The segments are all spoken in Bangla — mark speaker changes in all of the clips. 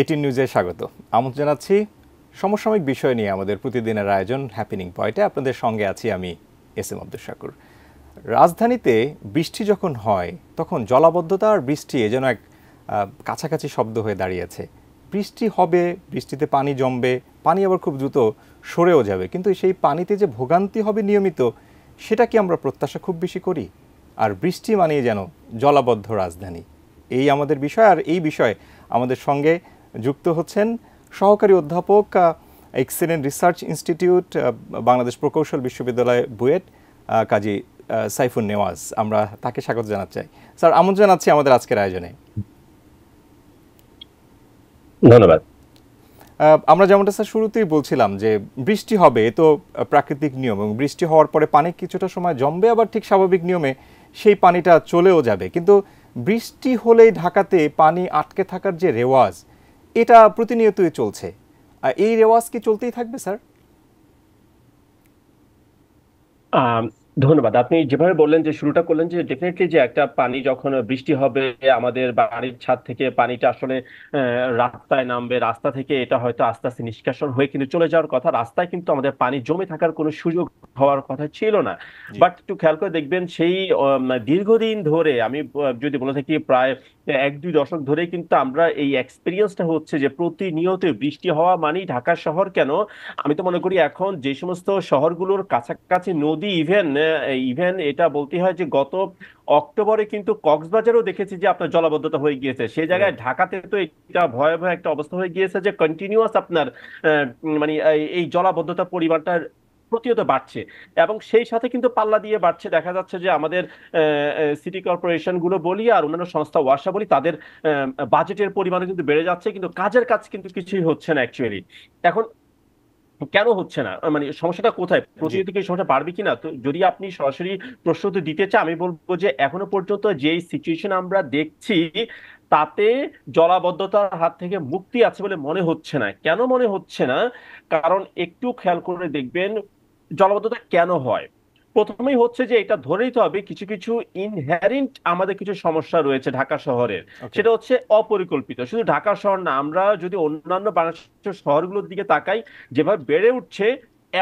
Speaker 1: এটিন নিউজে স্বাগত আমন্ত্রণ জানাচ্ছি সমসাময়িক বিষয় নিয়ে আমাদের প্রতিদিনের আয়োজন হ্যাপিনিং পয়েন্টে আপনাদের সঙ্গে আছি আমি এস এম আব্দুল শাকুর রাজধানীতে বৃষ্টি যখন হয় তখন জলাবদ্ধতা আর বৃষ্টি এ যেন এক কাছাকাছি শব্দ হয়ে দাঁড়িয়েছে বৃষ্টি হবে বৃষ্টিতে পানি জমবে পানি আবার খুব দ্রুত সরেও যাবে কিন্তু সেই পানিতে যে ভোগান্তি হবে নিয়মিত সেটা কি আমরা প্রত্যাশা খুব বেশি করি আর বৃষ্টি মানিয়ে যেন জলাবদ্ধ রাজধানী এই আমাদের বিষয় আর এই বিষয়ে আমাদের সঙ্গে যুক্ত হচ্ছেন সহকারী অধ্যাপক এক্সিলেন্ট রিসার্চ ইনস্টিটিউট বাংলাদেশ প্রকৌশল বিশ্ববিদ্যালয় বুয়েট কাজী সাইফুন নেওয়াজ আমরা তাকে স্বাগত জানাতে চাই স্যার আমন্ত্রণ জানাচ্ছি আমাদের আজকের আয়োজনে ধন্যবাদ আমরা যেমনটা স্যার শুরুতেই বলছিলাম যে বৃষ্টি হবে এ তো প্রাকৃতিক নিয়ম এবং বৃষ্টি হওয়ার পরে পানি কিছুটা সময় জমবে আবার ঠিক স্বাভাবিক নিয়মে সেই পানিটা চলেও যাবে কিন্তু বৃষ্টি হলেই ঢাকাতে পানি আটকে থাকার যে রেওয়াজ এটা প্রতিনিয়তই চলছে আর এই রেওয়াজ কি চলতেই থাকবে স্যার
Speaker 2: ধন্যবাদ আপনি যেভাবে বললেন যে শুরুটা করলেন যে ডেফিনেটলি যে একটা পানি যখন বৃষ্টি হবে আমাদের বাড়ির ছাদ থেকে পানিটা আসলে রাস্তায় নামবে রাস্তা থেকে এটা হয়তো আস্তে আস্তে নিষ্কাশন হয়ে কিন্তু চলে যাওয়ার কথা রাস্তায় কিন্তু আমাদের পানি জমে থাকার কোনো সুযোগ হওয়ার কথা ছিল না বাট একটু খেয়াল করে দেখবেন সেই দীর্ঘদিন ধরে আমি যদি বলে থাকি প্রায় এক দুই দশক ধরে কিন্তু আমরা এই এক্সপিরিয়েন্সটা হচ্ছে যে প্রতিনিয়ত বৃষ্টি হওয়া মানেই ঢাকা শহর কেন আমি তো মনে করি এখন যে সমস্ত শহরগুলোর কাছাকাছি নদী ইভেন ইভেন এটা বলতে হয় যে গত অক্টোবরে কিন্তু কক্সবাজারও দেখেছি যে আপনার জলাবদ্ধতা হয়ে গিয়েছে সেই জায়গায় ঢাকাতে তো এটা ভয়াবহ একটা অবস্থা হয়ে গিয়েছে যে কন্টিনিউয়াস আপনার মানে এই জলাবদ্ধতা পরিমাণটা প্রতিহত বাড়ছে এবং সেই সাথে কিন্তু পাল্লা দিয়ে বাড়ছে দেখা যাচ্ছে যে আমাদের সিটি কর্পোরেশন গুলো বলি আর অন্যান্য সংস্থা ওয়াসা বলি তাদের বাজেটের পরিমাণও কিন্তু বেড়ে যাচ্ছে কিন্তু কাজের কাজ কিন্তু কিছুই হচ্ছে না অ্যাকচুয়ালি এখন কেন হচ্ছে না মানে সমস্যাটা কোথায় প্রতিযোগিতা সমস্যা বাড়বে কিনা তো যদি আপনি সরাসরি প্রশ্ন দিতে চান আমি বলবো যে এখনো পর্যন্ত যে সিচুয়েশন আমরা দেখছি তাতে জলাবদ্ধতার হাত থেকে মুক্তি আছে বলে মনে হচ্ছে না কেন মনে হচ্ছে না কারণ একটু খেয়াল করে দেখবেন জলবদ্ধতা কেন হয় প্রথমেই হচ্ছে যে এটা ধরেই তো হবে কিছু কিছু ইনহেরেন্ট আমাদের কিছু সমস্যা রয়েছে ঢাকা শহরের সেটা হচ্ছে অপরিকল্পিত শুধু ঢাকা শহর না আমরা যদি অন্যান্য বাংলাদেশের শহরগুলোর দিকে তাকাই যেভাবে বেড়ে উঠছে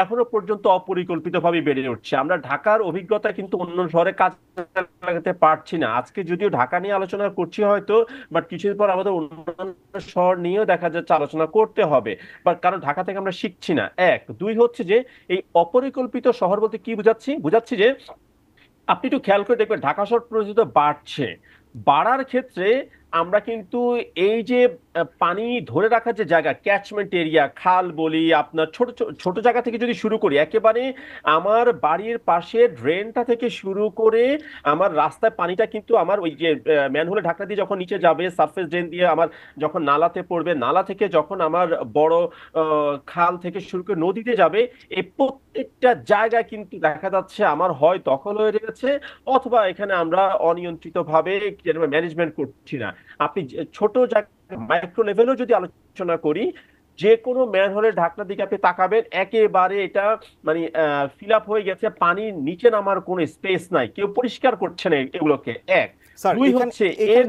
Speaker 2: এখনো পর্যন্ত অপরিকল্পিতভাবে বেড়ে উঠছে আমরা ঢাকার অভিজ্ঞতা কিন্তু অন্য শহরে কাজ লাগাতে পারছি না আজকে যদিও ঢাকা নিয়ে আলোচনা করছি হয়তো বাট কিছুদিন পর আমাদের অন্যান্য শহর নিয়েও দেখা যাচ্ছে আলোচনা করতে হবে বা কারণ ঢাকা থেকে আমরা শিখছি না এক দুই হচ্ছে যে এই অপরিকল্পিত শহর বলতে কি বুঝাচ্ছি বুঝাচ্ছি যে আপনি একটু খেয়াল করে দেখবেন ঢাকা শহর প্রযোজিত বাড়ছে বাড়ার ক্ষেত্রে আমরা কিন্তু এই যে পানি ধরে রাখার যে জায়গা ক্যাচমেন্ট এরিয়া খাল বলি আপনার ছোট ছোট জায়গা থেকে যদি শুরু করি একেবারে আমার বাড়ির পাশে ড্রেনটা থেকে শুরু করে আমার রাস্তায় পানিটা কিন্তু আমার ওই যে ম্যানহোলে ঢাকা দিয়ে যখন নিচে যাবে সারফেস ড্রেন দিয়ে আমার যখন নালাতে পড়বে নালা থেকে যখন আমার বড় খাল থেকে শুরু করে নদীতে যাবে এ প্রত্যেকটা জায়গা কিন্তু দেখা যাচ্ছে আমার হয় দখল হয়ে গেছে অথবা এখানে আমরা অনিয়ন্ত্রিতভাবে ম্যানেজমেন্ট করছি না আপনি ছোট জায়গা মাইক্রো লেভেলও যদি আলোচনা করি যে কোনো ম্যানহোলের ঢাকনার দিকে আপনি তাকাবেন একেবারে এটা মানে ফিল আপ হয়ে গেছে পানির নিচে নামার কোনো স্পেস নাই কেউ পরিষ্কার করছে না এগুলোকে
Speaker 1: এক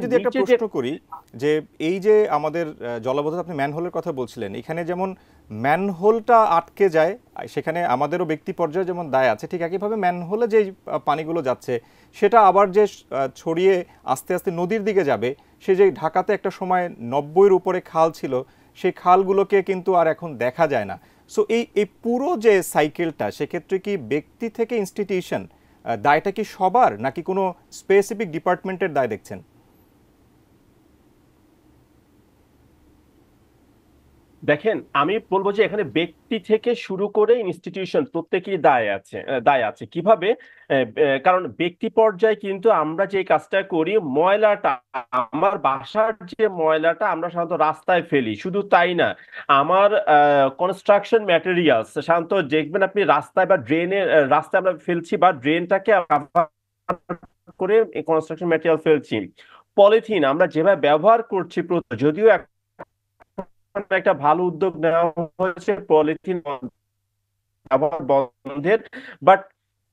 Speaker 1: যদি একটা প্রশ্ন করি যে এই যে আমাদের জলাবদ্ধতা আপনি ম্যানহোলের কথা বলছিলেন এখানে যেমন ম্যানহোলটা আটকে যায় সেখানে আমাদেরও ব্যক্তি পর্যায়ে যেমন দায় আছে ঠিক একইভাবে ম্যানহোলে যে পানিগুলো যাচ্ছে সেটা আবার যে ছড়িয়ে আস্তে আস্তে নদীর দিকে যাবে সে যে ঢাকাতে একটা সময় নব্বইয়ের উপরে খাল ছিল সেই খালগুলোকে কিন্তু আর এখন দেখা যায় না সো এই এই পুরো যে সাইকেলটা সেক্ষেত্রে কি ব্যক্তি থেকে ইনস্টিটিউশন দায়টা কি সবার নাকি কোনো স্পেসিফিক ডিপার্টমেন্টের দায় দেখছেন
Speaker 2: দেখেন আমি বলবো যে এখানে ব্যক্তি থেকে শুরু করে ইনস্টিটিউশন প্রত্যেকেরই দায় আছে দায় আছে কিভাবে কারণ ব্যক্তি পর্যায়ে কিন্তু আমরা যে কাজটা করি ময়লাটা আমার বাসার যে ময়লাটা আমরা সাধারণত রাস্তায় ফেলি শুধু তাই না আমার কনস্ট্রাকশন ম্যাটেরিয়ালস সাধারণত দেখবেন আপনি রাস্তায় বা ড্রেনে রাস্তায় আমরা ফেলছি বা ড্রেনটাকে করে কনস্ট্রাকশন ম্যাটেরিয়াল ফেলছি পলিথিন আমরা যেভাবে ব্যবহার করছি যদিও একটা ভালো উদ্যোগ নেওয়া হয়েছে পলিথিন বন্ধের বাট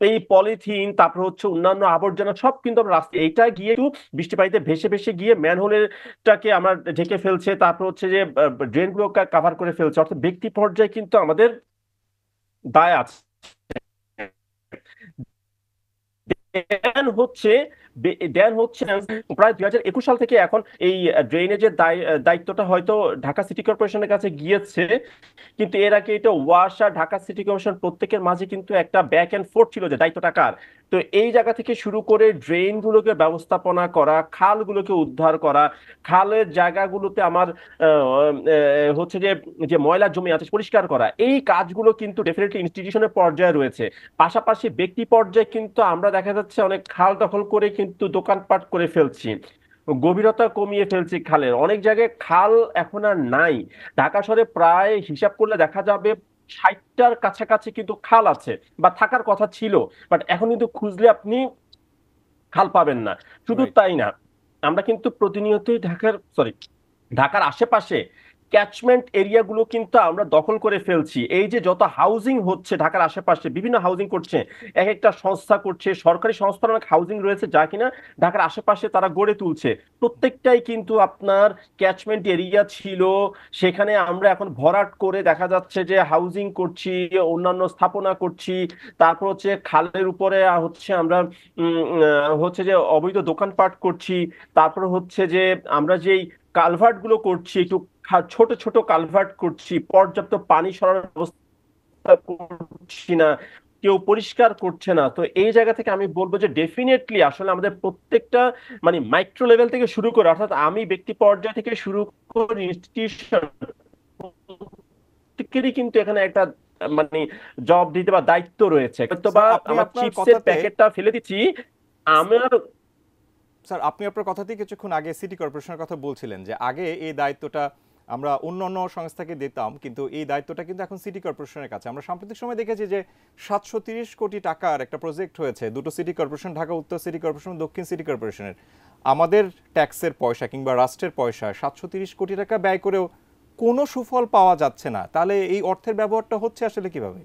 Speaker 2: এই পলিথিন তারপর হচ্ছে অন্যান্য আবর্জনা সব কিন্তু রাস্তা এইটা গিয়ে একটু বৃষ্টি পানিতে ভেসে ভেসে গিয়ে ম্যানহোলেরটাকে আমরা ঢেকে ফেলছে তারপর হচ্ছে যে ড্রেন ড্রেনগুলো কাভার করে ফেলছে অর্থাৎ ব্যক্তি পর্যায়ে কিন্তু আমাদের দায় আছে হচ্ছে দেন হচ্ছে প্রায় দুই হাজার একুশ সাল থেকে এখন এই ড্রেনেজের দায়িত্বটা হয়তো ঢাকা সিটি কর্পোরেশনের কাছে গিয়েছে কিন্তু এর আগে এটা ওয়াসা ঢাকা সিটি কর্পোরেশন প্রত্যেকের মাঝে কিন্তু একটা ব্যাক অ্যান্ড ফোর্থ ছিল যে দায়িত্বটা কার তো এই জায়গা থেকে শুরু করে ড্রেনগুলোকে ব্যবস্থাপনা করা খালগুলোকে উদ্ধার করা খালের জায়গাগুলোতে আমার হচ্ছে যে যে ময়লা জমি আছে পরিষ্কার করা এই কাজগুলো কিন্তু ডেফিনেটলি ইনস্টিটিউশনের পর্যায়ে রয়েছে পাশাপাশি ব্যক্তি পর্যায়ে কিন্তু আমরা দেখা যাচ্ছে অনেক খাল দখল করে কিন্তু দোকানপাট করে ফেলছি গভীরতা কমিয়ে ফেলছি খালের অনেক জায়গায় খাল এখন আর নাই ঢাকা শহরে প্রায় হিসাব করলে দেখা যাবে ষাটটার কাছাকাছি কিন্তু খাল আছে বা থাকার কথা ছিল বাট এখন কিন্তু খুঁজলে আপনি খাল পাবেন না শুধু তাই না আমরা কিন্তু প্রতিনিয়তই ঢাকার সরি ঢাকার আশেপাশে ক্যাচমেন্ট এরিয়াগুলো কিন্তু আমরা দখল করে ফেলছি এই যে যত হাউজিং হচ্ছে ঢাকার আশেপাশে বিভিন্ন হাউজিং করছে এক একটা সংস্থা করছে সরকারি সংস্থার অনেক হাউজিং রয়েছে যা কিনা ঢাকার আশেপাশে তারা গড়ে তুলছে প্রত্যেকটাই কিন্তু আপনার ক্যাচমেন্ট এরিয়া ছিল সেখানে আমরা এখন ভরাট করে দেখা যাচ্ছে যে হাউজিং করছি অন্যান্য স্থাপনা করছি তারপর হচ্ছে খালের উপরে হচ্ছে আমরা হচ্ছে যে অবৈধ দোকানপাট করছি তারপর হচ্ছে যে আমরা যেই কালভার্ট গুলো করছি একটু ছোট ছোট কালভার্ট করছি পর্যাপ্ত পানি সরানোর ব্যবস্থা করছি না কেউ পরিষ্কার করছে না তো এই জায়গা থেকে আমি বলবো যে ডেফিনেটলি আসলে আমাদের প্রত্যেকটা মানে মাইক্রো লেভেল থেকে শুরু করে অর্থাৎ আমি ব্যক্তি পর্যায় থেকে শুরু করে ইনস্টিটিউশন প্রত্যেকেরই কিন্তু এখানে একটা মানে জব দিতে বা দায়িত্ব রয়েছে হয়তো বা আমার চিপসের প্যাকেটটা
Speaker 1: ফেলে দিচ্ছি আমার স্যার আপনি আপনার কথাতেই কিছুক্ষণ আগে সিটি কর্পোরেশনের কথা বলছিলেন যে আগে এই দায়িত্বটা আমরা অন্য অন্য সংস্থাকে দিতাম কিন্তু এই দায়িত্বটা কিন্তু এখন সিটি কর্পোরেশনের কাছে আমরা সাম্প্রতিক সময় দেখেছি যে সাতশো তিরিশ কোটি টাকার একটা প্রজেক্ট হয়েছে দুটো সিটি কর্পোরেশন ঢাকা উত্তর সিটি কর্পোরেশন দক্ষিণ সিটি কর্পোরেশনের আমাদের ট্যাক্সের পয়সা কিংবা রাষ্ট্রের পয়সা সাতশো তিরিশ কোটি টাকা ব্যয় করেও কোনো সুফল পাওয়া যাচ্ছে না তাহলে এই অর্থের ব্যবহারটা হচ্ছে আসলে কিভাবে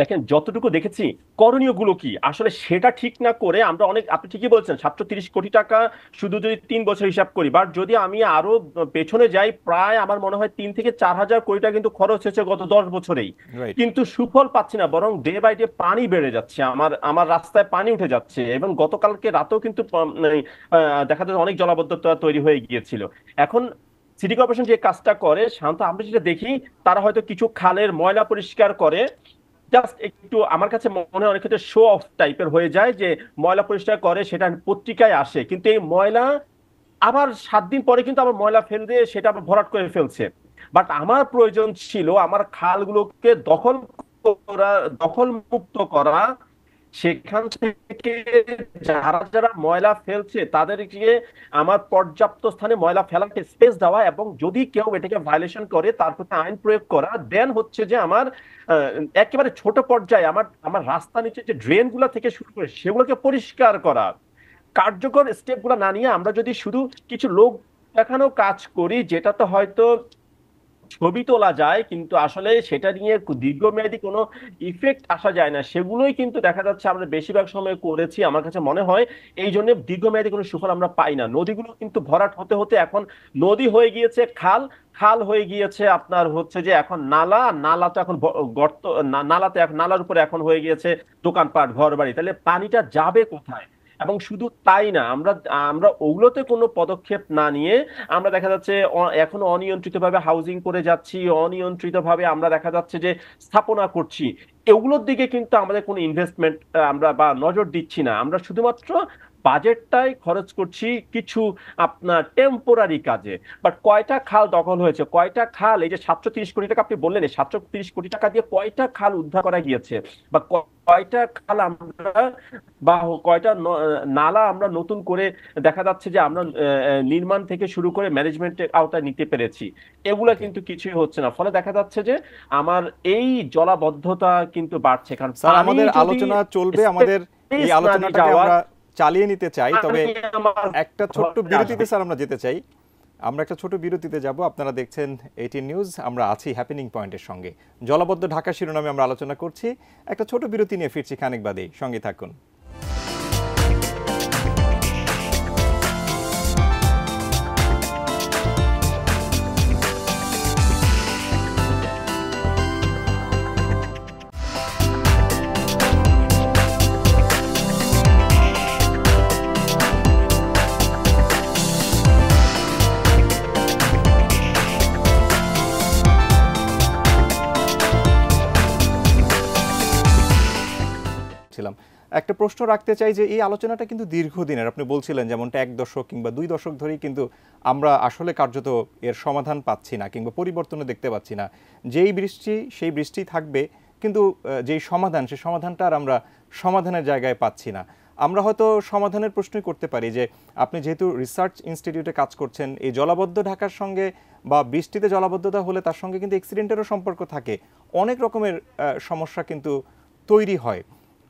Speaker 1: দেখেন যতটুকু দেখেছি
Speaker 2: করণীয়গুলো কি আসলে সেটা ঠিক না করে আমরা অনেক আপনি ঠিকই বলছেন সাতশো তিরিশ কোটি টাকা শুধু যদি তিন বছর হিসাব করি বাট যদি আমি আরো পেছনে যাই প্রায় আমার মনে হয় তিন থেকে চার হাজার কোটি টাকা কিন্তু খরচ হয়েছে গত দশ বছরেই কিন্তু সুফল পাচ্ছি না বরং ডে বাই ডে পানি বেড়ে যাচ্ছে আমার আমার রাস্তায় পানি উঠে যাচ্ছে এবং গতকালকে রাতেও কিন্তু মানে, দেখা যাচ্ছে অনেক জলাবদ্ধতা তৈরি হয়ে গিয়েছিল এখন সিটি কর্পোরেশন যে কাজটা করে সাধারণত আমরা যেটা দেখি তারা হয়তো কিছু খালের ময়লা পরিষ্কার করে জাস্ট একটু আমার কাছে মনে হয় অনেক ক্ষেত্রে শো অফ টাইপের হয়ে যায় যে ময়লা পরিষ্কার করে সেটা পত্রিকায় আসে কিন্তু এই ময়লা আবার সাত দিন পরে কিন্তু আবার ময়লা ফেল দিয়ে সেটা আবার ভরাট করে ফেলছে বাট আমার প্রয়োজন ছিল আমার খালগুলোকে দখল করা দখল মুক্ত করা সেখান থেকে যারা যারা ময়লা ফেলছে তাদেরকে আমার পর্যাপ্ত স্থানে ময়লা ফেলাতে স্পেস দেওয়া এবং যদি কেউ এটাকে ভায়োলেশন করে তার প্রতি আইন প্রয়োগ করা দেন হচ্ছে যে আমার একেবারে ছোট পর্যায়ে আমার আমার রাস্তা নিচে যে ড্রেনগুলো থেকে শুরু করে সেগুলোকে পরিষ্কার করা কার্যকর স্টেপগুলো না নিয়ে আমরা যদি শুধু কিছু লোক দেখানো কাজ করি যেটাতে হয়তো ছবি তোলা যায় কিন্তু আসলে সেটা নিয়ে দীর্ঘমেয়াদী কোনো ইফেক্ট আসা যায় না সেগুলোই কিন্তু দেখা যাচ্ছে আমরা বেশিরভাগ সময় করেছি আমার কাছে মনে হয় এই জন্য দীর্ঘমেয়াদী কোনো সুফল আমরা পাই না নদীগুলো কিন্তু ভরাট হতে হতে এখন নদী হয়ে গিয়েছে খাল খাল হয়ে গিয়েছে আপনার হচ্ছে যে এখন নালা নালা তো এখন গর্ত নালাতে এখন নালার উপরে এখন হয়ে গিয়েছে দোকানপাট ঘর বাড়ি তাহলে পানিটা যাবে কোথায় এবং শুধু তাই না আমরা আমরা ওগুলোতে কোনো পদক্ষেপ না নিয়ে আমরা দেখা যাচ্ছে এখন অনিয়ন্ত্রিতভাবে হাউজিং করে যাচ্ছি অনিয়ন্ত্রিতভাবে আমরা দেখা যাচ্ছে যে স্থাপনা করছি এগুলোর দিকে কিন্তু আমাদের কোনো ইনভেস্টমেন্ট আমরা বা নজর দিচ্ছি না আমরা শুধুমাত্র বাজেটটাই খরচ করছি কিছু আপনার টেম্পোরারি কাজে বাট কয়টা খাল দখল হয়েছে কয়টা খাল এই যে সাতশো তিরিশ কোটি টাকা আপনি বললেন সাতশো তিরিশ কোটি টাকা দিয়ে কয়টা খাল উদ্ধার করা গিয়েছে বা কয়টা খাল আমরা বা কয়টা নালা আমরা নতুন করে দেখা যাচ্ছে যে আমরা নির্মাণ থেকে শুরু করে ম্যানেজমেন্টের আওতায় নিতে পেরেছি এগুলো কিন্তু কিছুই হচ্ছে না ফলে দেখা যাচ্ছে যে আমার এই জলাবদ্ধতা কিন্তু বাড়ছে কারণ আমাদের আলোচনা চলবে আমাদের এই আলোচনাটাকে আমরা
Speaker 1: চালিয়ে নিতে চাই হ্যাঁ, তবে একটা ছোট্ট বিরতিতে স্যার আমরা যেতে চাই আমরা একটা ছোট বিরতিতে যাব আপনারা দেখছেন এইটিন নিউজ আমরা আছি হ্যাপেনিং পয়েন্টের সঙ্গে জলাবদ্ধ ঢাকা শিরোনামে আমরা আলোচনা করছি একটা ছোট বিরতি নিয়ে ফিরছি খানিক বাদেই সঙ্গে থাকুন করছিলাম একটা প্রশ্ন রাখতে চাই যে এই আলোচনাটা কিন্তু দীর্ঘদিনের আপনি বলছিলেন যেমনটা এক দশক কিংবা দুই দশক ধরেই কিন্তু আমরা আসলে কার্যত এর সমাধান পাচ্ছি না কিংবা পরিবর্তনও দেখতে পাচ্ছি না যেই বৃষ্টি সেই বৃষ্টি থাকবে কিন্তু যেই সমাধান সেই সমাধানটা আর আমরা সমাধানের জায়গায় পাচ্ছি না আমরা হয়তো সমাধানের প্রশ্নই করতে পারি যে আপনি যেহেতু রিসার্চ ইনস্টিটিউটে কাজ করছেন এই জলাবদ্ধ ঢাকার সঙ্গে বা বৃষ্টিতে জলাবদ্ধতা হলে তার সঙ্গে কিন্তু অ্যাক্সিডেন্টেরও সম্পর্ক থাকে অনেক রকমের সমস্যা কিন্তু তৈরি হয়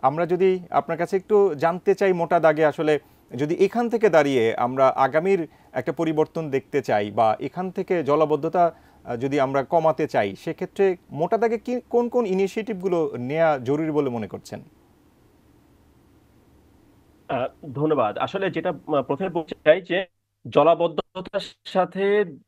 Speaker 1: আমরা যদি আপনার কাছে একটু জানতে চাই মোটা দাগে আসলে যদি এখান থেকে দাঁড়িয়ে আমরা আগামীর একটা পরিবর্তন দেখতে চাই বা এখান থেকে জলাবদ্ধতা যদি আমরা কমাতে চাই সেক্ষেত্রে মোটা দাগে কি কোন কোন ইনিশিয়েটিভগুলো নেওয়া জরুরি বলে মনে করছেন
Speaker 2: ধন্যবাদ আসলে যেটা প্রথমে বলতে চাই যে জলাবদ্ধতার সাথে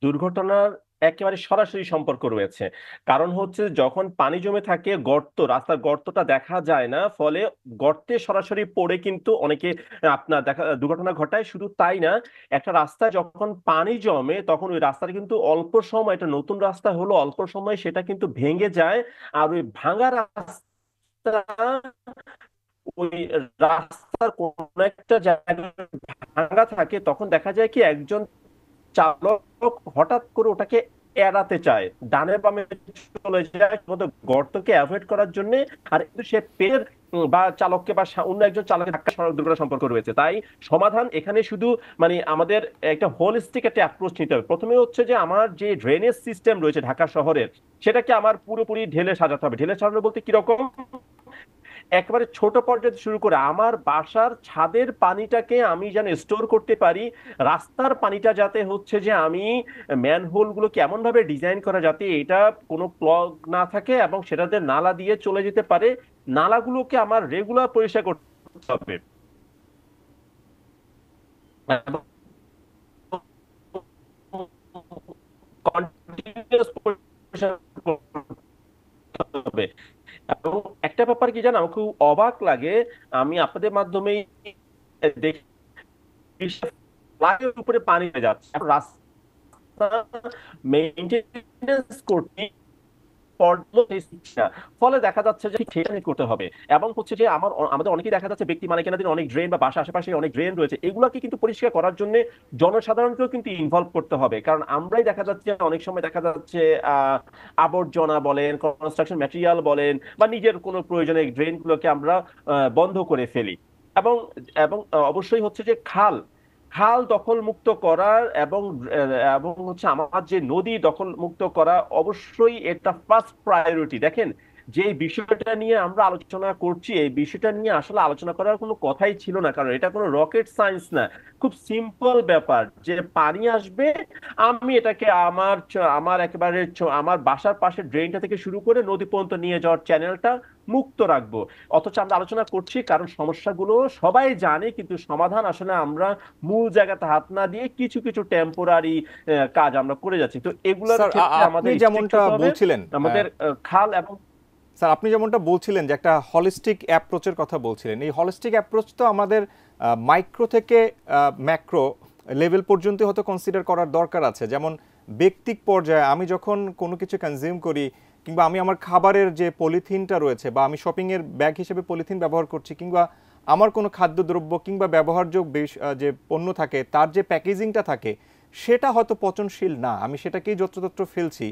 Speaker 2: দুর্ঘটনার একেবারে সরাসরি সম্পর্ক রয়েছে কারণ হচ্ছে যখন পানি জমে থাকে গর্ত রাস্তার গর্তটা দেখা যায় না ফলে গর্তে সরাসরি পড়ে কিন্তু অনেকে আপনার দেখা দুর্ঘটনা ঘটায় শুধু তাই না একটা রাস্তায় যখন পানি জমে তখন ওই রাস্তাটা কিন্তু অল্প সময় একটা নতুন রাস্তা হলো অল্প সময় সেটা কিন্তু ভেঙে যায় আর ওই ভাঙা রাস্তা ওই রাস্তার কোন একটা জায়গায় ভাঙা থাকে তখন দেখা যায় কি একজন চালক হঠাৎ করে ওটাকে এড়াতে চায় ডানে বামে চলে যায় গর্তকে অ্যাভয়েড করার জন্য আর সে পের বা চালককে বা অন্য একজন চালকের ধাক্কা সড়ক দুর্ঘটনা সম্পর্ক রয়েছে তাই সমাধান এখানে শুধু মানে আমাদের একটা হোলিস্টিক একটা অ্যাপ্রোচ নিতে হবে প্রথমে হচ্ছে যে আমার যে ড্রেনেজ সিস্টেম রয়েছে ঢাকা শহরের সেটাকে আমার পুরোপুরি ঢেলে সাজাতে হবে ঢেলে সাজানো বলতে কিরকম একবারে ছোট পর্যায়ে শুরু করে আমার বাসার ছাদের পানিটাকে আমি যেন স্টোর করতে পারি রাস্তার পানিটা যাতে হচ্ছে যে আমি ম্যানহোলগুলোকে কেমনভাবে ডিজাইন করা যাতে এটা কোনো প্লগ না থাকে এবং সেটাতে নালা দিয়ে চলে যেতে পারে নালাগুলোকে আমার রেগুলার পরিষ্কার করতে হবে কন্টিনিউয়াস করতে হবে এবং একটা ব্যাপার কি জানো খুব অবাক লাগে আমি আপনাদের মাধ্যমেই দেখি উপরে পানি হয়ে যাচ্ছে মেইনটেনেন্স করতে ফলে দেখা যাচ্ছে যে ঠিক করতে হবে এবং হচ্ছে যে আমার আমাদের অনেকেই দেখা যাচ্ছে ব্যক্তি মানে কেনাদের অনেক ড্রেন বা বাসা আশেপাশে অনেক ড্রেন রয়েছে এগুলাকে কিন্তু পরিষ্কার করার জন্য জনসাধারণকেও কিন্তু ইনভলভ করতে হবে কারণ আমরাই দেখা যাচ্ছে অনেক সময় দেখা যাচ্ছে আবর্জনা বলেন কনস্ট্রাকশন ম্যাটেরিয়াল বলেন বা নিজের কোনো প্রয়োজনে ড্রেনগুলোকে আমরা বন্ধ করে ফেলি এবং এবং অবশ্যই হচ্ছে যে খাল খাল দখল মুক্ত করার এবং এবং হচ্ছে আমার যে নদী দখল মুক্ত করা অবশ্যই এটা ফার্স্ট প্রায়োরিটি দেখেন যে বিষয়টা নিয়ে আমরা আলোচনা করছি এই বিষয়টা নিয়ে আসলে আলোচনা করার কোনো কথাই ছিল না কারণ এটা কোনো রকেট সায়েন্স না খুব সিম্পল ব্যাপার যে পানি আসবে আমি এটাকে আমার আমার একেবারে আমার বাসার পাশে ড্রেনটা থেকে শুরু করে নদী পর্যন্ত নিয়ে যাওয়ার চ্যানেলটা মুক্ত রাখবো অথচ আমরা আলোচনা করছি কারণ সমস্যাগুলো সবাই জানে কিন্তু সমাধান আসলে আমরা মূল জায়গাতে হাত না দিয়ে কিছু কিছু টেম্পোরারি কাজ আমরা করে যাচ্ছি তো এগুলো আমাদের যেমনটা বলছিলেন আমাদের
Speaker 1: খাল এবং স্যার আপনি যেমনটা বলছিলেন যে একটা হলিস্টিক অ্যাপ্রোচের কথা বলছিলেন এই হলিস্টিক অ্যাপ্রোচ তো আমাদের মাইক্রো থেকে ম্যাক্রো লেভেল পর্যন্ত হয়তো কনসিডার করার দরকার আছে যেমন ব্যক্তিক পর্যায়ে আমি যখন কোনো কিছু কনজিউম করি কিংবা আমি আমার খাবারের যে পলিথিনটা রয়েছে বা আমি শপিংয়ের ব্যাগ হিসেবে পলিথিন ব্যবহার করছি কিংবা আমার কোনো খাদ্যদ্রব্য কিংবা ব্যবহার্য যে পণ্য থাকে তার যে প্যাকেজিংটা থাকে সেটা হয়তো পচনশীল না আমি সেটাকেই যত্রতত্র ফেলছি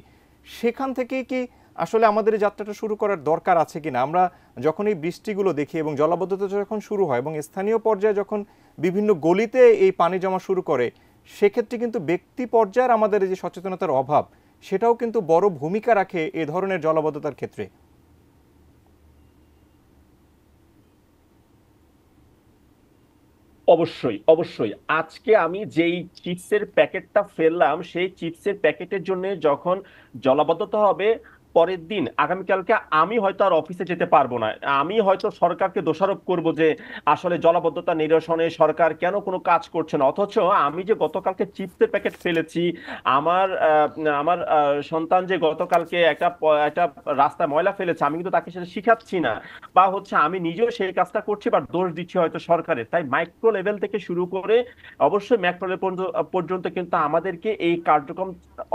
Speaker 1: সেখান থেকেই কি আসলে আমাদের এই যাত্রাটা শুরু করার দরকার আছে কিনা আমরা যখন এই বৃষ্টিগুলো দেখি এবং জলাবদ্ধতা যখন শুরু হয় এবং স্থানীয় পর্যায়ে যখন বিভিন্ন গলিতে এই পানি জমা শুরু করে সেক্ষেত্রে কিন্তু ব্যক্তি পর্যায়ের আমাদের যে সচেতনতার অভাব সেটাও কিন্তু বড় ভূমিকা রাখে এ ধরনের জলাবদ্ধতার ক্ষেত্রে অবশ্যই অবশ্যই আজকে আমি
Speaker 2: যেই চিপসের প্যাকেটটা ফেললাম সেই চিপসের প্যাকেটের জন্য যখন জলাবদ্ধতা হবে পরের দিন আগামীকালকে আমি হয়তো আর অফিসে যেতে পারবো না আমি হয়তো সরকারকে দোষারোপ করব যে আসলে জলাবদ্ধতা নিরসনে সরকার কেন কোনো কাজ করছে না অথচ আমি যে গতকালকে চিপসের প্যাকেট ফেলেছি আমার আমার সন্তান যে গতকালকে একটা একটা রাস্তায় ময়লা ফেলেছে আমি কিন্তু তাকে সেটা শিখাচ্ছি না বা হচ্ছে আমি নিজেও সেই কাজটা করছি বা দোষ দিচ্ছি হয়তো সরকারের তাই মাইক্রো লেভেল থেকে শুরু করে অবশ্যই ম্যাক্রো লেভেল পর্যন্ত কিন্তু আমাদেরকে এই কার্যক্রম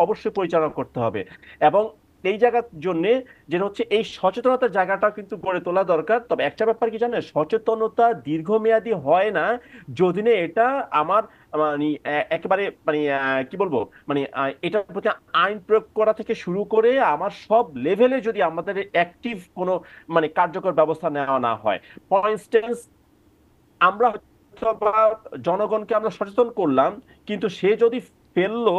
Speaker 2: অবশ্যই পরিচালনা করতে হবে এবং এই জায়গার জন্য যেটা হচ্ছে এই সচেতনতার জায়গাটা কিন্তু গড়ে তোলা দরকার তবে একটা ব্যাপার কি জানেন সচেতনতা দীর্ঘমেয়াদী হয় না যদি না এটা আমার মানে একেবারে মানে কি বলবো মানে এটার প্রতি আইন প্রয়োগ করা থেকে শুরু করে আমার সব লেভেলে যদি আমাদের অ্যাক্টিভ কোনো মানে কার্যকর ব্যবস্থা নেওয়া না হয় ফর ইনস্টেন্স আমরা জনগণকে আমরা সচেতন করলাম কিন্তু সে যদি ফেললো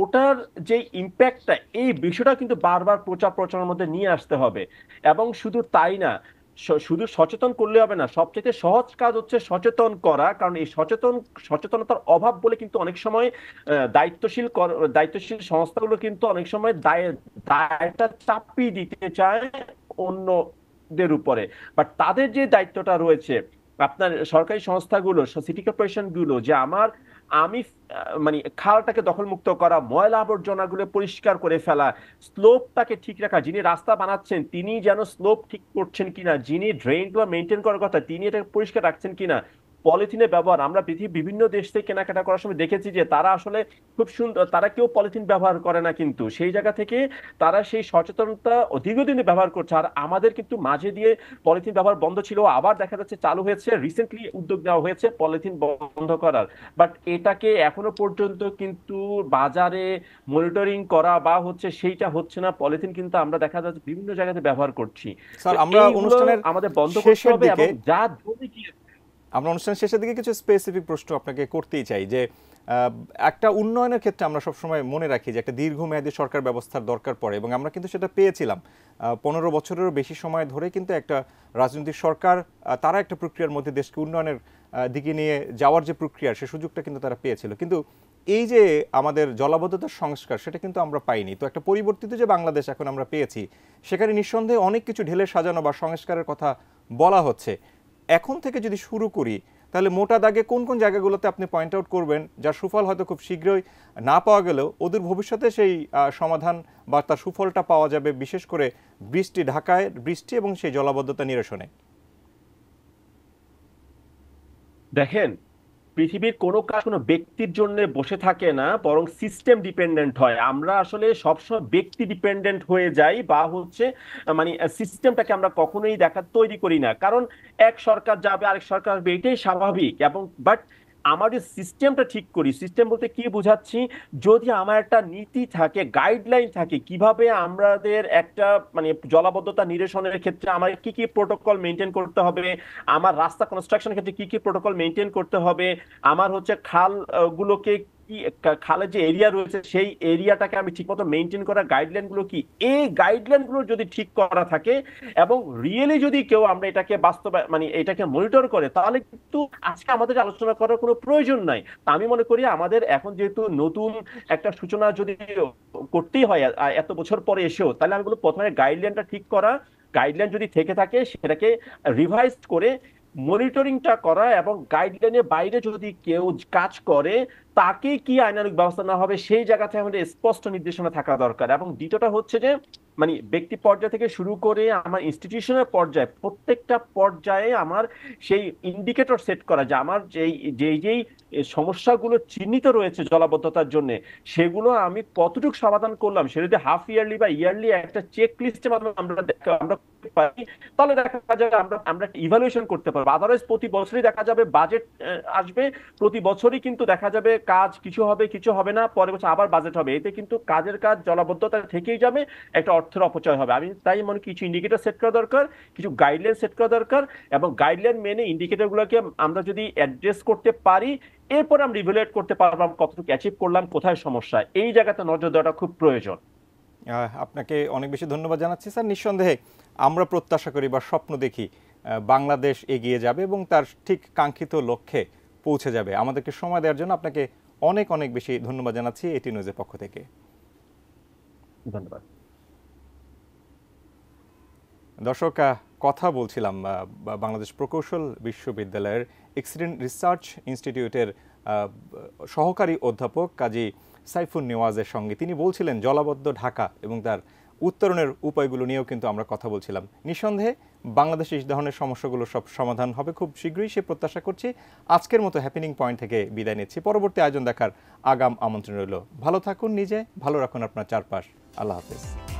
Speaker 2: ওটার যে ইম্প্যাক্টটা এই বিষয়টা কিন্তু বারবার প্রচার প্রচারের মধ্যে নিয়ে আসতে হবে এবং শুধু তাই না শুধু সচেতন করলে হবে না সবচেয়ে সহজ কাজ হচ্ছে সচেতন করা কারণ এই সচেতন সচেতনতার অভাব বলে কিন্তু অনেক সময় দায়িত্বশীল দায়িত্বশীল সংস্থাগুলো কিন্তু অনেক সময় দায় দায়টা চাপিয়ে দিতে চায় অন্যদের উপরে বাট তাদের যে দায়িত্বটা রয়েছে আপনার সরকারি সংস্থাগুলো সিটি গুলো যে আমার আমি মানে খালটাকে দখলমুক্ত করা ময়লা আবর্জনাগুলো পরিষ্কার করে ফেলা স্লোপটাকে ঠিক রাখা যিনি রাস্তা বানাচ্ছেন তিনি যেন স্লোপ ঠিক করছেন কিনা যিনি ড্রেনগুলো মেনটেন করার কথা তিনি এটাকে পরিষ্কার রাখছেন কিনা পলিথিনের ব্যবহার আমরা পৃথিবীর বিভিন্ন দেশ থেকে কেনাকাটা করার সময় দেখেছি যে তারা আসলে খুব সুন্দর তারা কেউ পলিথিন ব্যবহার করে না কিন্তু সেই জায়গা থেকে তারা সেই সচেতনতা দীর্ঘদিনে ব্যবহার করছে আর আমাদের কিন্তু মাঝে দিয়ে পলিথিন ব্যবহার বন্ধ ছিল আবার দেখা যাচ্ছে চালু হয়েছে রিসেন্টলি উদ্যোগ নেওয়া হয়েছে পলিথিন বন্ধ করার বাট এটাকে এখনো পর্যন্ত কিন্তু বাজারে মনিটরিং করা বা হচ্ছে সেইটা হচ্ছে না পলিথিন
Speaker 1: কিন্তু আমরা দেখা যাচ্ছে বিভিন্ন জায়গাতে ব্যবহার করছি আমরা আমাদের বন্ধ করতে হবে এবং যা জমে গিয়েছে আমরা অনুষ্ঠান শেষের দিকে কিছু স্পেসিফিক প্রশ্ন আপনাকে করতেই চাই যে একটা উন্নয়নের ক্ষেত্রে আমরা সবসময় মনে রাখি যে একটা দীর্ঘমেয়াদী সরকার ব্যবস্থার দরকার পড়ে এবং আমরা কিন্তু সেটা পেয়েছিলাম পনেরো বছরেরও বেশি সময় ধরে কিন্তু একটা রাজনৈতিক সরকার তারা একটা প্রক্রিয়ার মধ্যে দেশকে উন্নয়নের দিকে নিয়ে যাওয়ার যে প্রক্রিয়া সে সুযোগটা কিন্তু তারা পেয়েছিল কিন্তু এই যে আমাদের জলাবদ্ধতার সংস্কার সেটা কিন্তু আমরা পাইনি তো একটা পরিবর্তিত যে বাংলাদেশ এখন আমরা পেয়েছি সেখানে নিঃসন্দেহে অনেক কিছু ঢেলে সাজানো বা সংস্কারের কথা বলা হচ্ছে এখন থেকে যদি শুরু করি তাহলে মোটা দাগে কোন কোন জায়গাগুলোতে আপনি পয়েন্ট আউট করবেন যার সুফল হয়তো খুব শীঘ্রই না পাওয়া গেলেও ওদের ভবিষ্যতে সেই সমাধান বা তার সুফলটা পাওয়া যাবে বিশেষ করে বৃষ্টি ঢাকায় বৃষ্টি এবং সেই জলাবদ্ধতা নিরসনে দেখেন পৃথিবীর কোনো কাজ কোনো ব্যক্তির জন্য
Speaker 2: বসে থাকে না বরং সিস্টেম ডিপেন্ডেন্ট হয় আমরা আসলে সবসময় ব্যক্তি ডিপেন্ডেন্ট হয়ে যাই বা হচ্ছে মানে সিস্টেমটাকে আমরা কখনোই দেখা তৈরি করি না কারণ এক সরকার যাবে আরেক সরকার আসবে এটাই স্বাভাবিক এবং বাট আমার যে সিস্টেমটা ঠিক করি সিস্টেম বলতে কি বোঝাচ্ছি যদি আমার একটা নীতি থাকে গাইডলাইন থাকে কিভাবে আমাদের একটা মানে জলাবদ্ধতা নিরসনের ক্ষেত্রে আমার কি কি প্রোটোকল মেনটেন করতে হবে আমার রাস্তা কনস্ট্রাকশনের ক্ষেত্রে কি কি প্রোটোকল মেনটেন করতে হবে আমার হচ্ছে খালগুলোকে কি খালের যে এরিয়া রয়েছে সেই এরিয়াটাকে আমি ঠিকমতো মেনটেন করার গাইডলাইনগুলো কি এই গাইডলাইনগুলো যদি ঠিক করা থাকে এবং রিয়েলি যদি কেউ আমরা এটাকে বাস্তব মানে এটাকে মনিটর করে তাহলে কিন্তু আজকে আমাদের আলোচনা করার কোনো প্রয়োজন নাই তা আমি মনে করি আমাদের এখন যেহেতু নতুন একটা সূচনা যদি করতেই হয় এত বছর পরে এসেও তাহলে আমি বলবো প্রথমে গাইডলাইনটা ঠিক করা গাইডলাইন যদি থেকে থাকে সেটাকে রিভাইজ করে মনিটরিংটা করা এবং গাইডলাইনের বাইরে যদি কেউ কাজ করে তাকে কি আইনানুক ব্যবস্থা না হবে সেই জায়গাতে আমাদের স্পষ্ট নির্দেশনা থাকা দরকার এবং দ্বিতীয়টা হচ্ছে যে মানে ব্যক্তি পর্যায় থেকে শুরু করে আমার ইনস্টিটিউশনের পর্যায়ে প্রত্যেকটা পর্যায়ে আমার সেই ইন্ডিকেটর সেট করা যে আমার যেই যেই যেই সমস্যাগুলো চিহ্নিত রয়েছে জলাবদ্ধতার জন্য সেগুলো আমি কতটুকু সমাধান করলাম সেটা যদি হাফ ইয়ারলি বা ইয়ারলি একটা চেক লিস্টের মাধ্যমে আমরা আমরা পারি তাহলে দেখা যাবে আমরা আমরা ইভালুয়েশন করতে পারবো আদারওয়াইজ প্রতি বছরই দেখা যাবে বাজেট আসবে প্রতি বছরই কিন্তু দেখা যাবে কাজ কিছু হবে কিছু হবে না পরের বছর আবার বাজেট হবে এতে কিন্তু কাজের কাজ জলাবদ্ধতা থেকেই যাবে একটা অর্থের অপচয় হবে আমি তাই মনে কিছু ইন্ডিকেটর সেট করা দরকার কিছু গাইডলাইন সেট করা দরকার এবং গাইডলাইন মেনে ইন্ডিকেটরগুলোকে আমরা যদি অ্যাড্রেস করতে পারি এরপর আমরা ইভ্যালুয়েট করতে পারলাম
Speaker 1: কতটুকু অ্যাচিভ করলাম কোথায় সমস্যা এই জায়গাতে নজর দেওয়াটা খুব প্রয়োজন আপনাকে অনেক বেশি ধন্যবাদ জানাচ্ছি স্যার নিঃসন্দেহে আমরা প্রত্যাশা করি বা স্বপ্ন দেখি বাংলাদেশ এগিয়ে যাবে এবং তার ঠিক কাঙ্ক্ষিত লক্ষ্যে পৌঁছে যাবে আমাদেরকে সময় দেওয়ার জন্য আপনাকে অনেক অনেক বেশি ধন্যবাদ জানাচ্ছি এটি নিউজের পক্ষ থেকে ধন্যবাদ দর্শক কথা বলছিলাম বাংলাদেশ প্রকৌশল বিশ্ববিদ্যালয়ের এক্সিডেন্ট রিসার্চ ইনস্টিটিউটের সহকারী অধ্যাপক কাজী সাইফুন নেওয়াজের সঙ্গে তিনি বলছিলেন জলাবদ্ধ ঢাকা এবং তার উত্তরণের উপায়গুলো নিয়েও কিন্তু আমরা কথা বলছিলাম নিঃসন্দেহে বাংলাদেশে এই ধরনের সমস্যাগুলো সব সমাধান হবে খুব শীঘ্রই সে প্রত্যাশা করছি আজকের মতো হ্যাপেনিং পয়েন্ট থেকে বিদায় নিচ্ছি পরবর্তী আয়োজন দেখার আগাম আমন্ত্রণ রইল ভালো থাকুন নিজে ভালো রাখুন আপনার চারপাশ আল্লাহ হাফেজ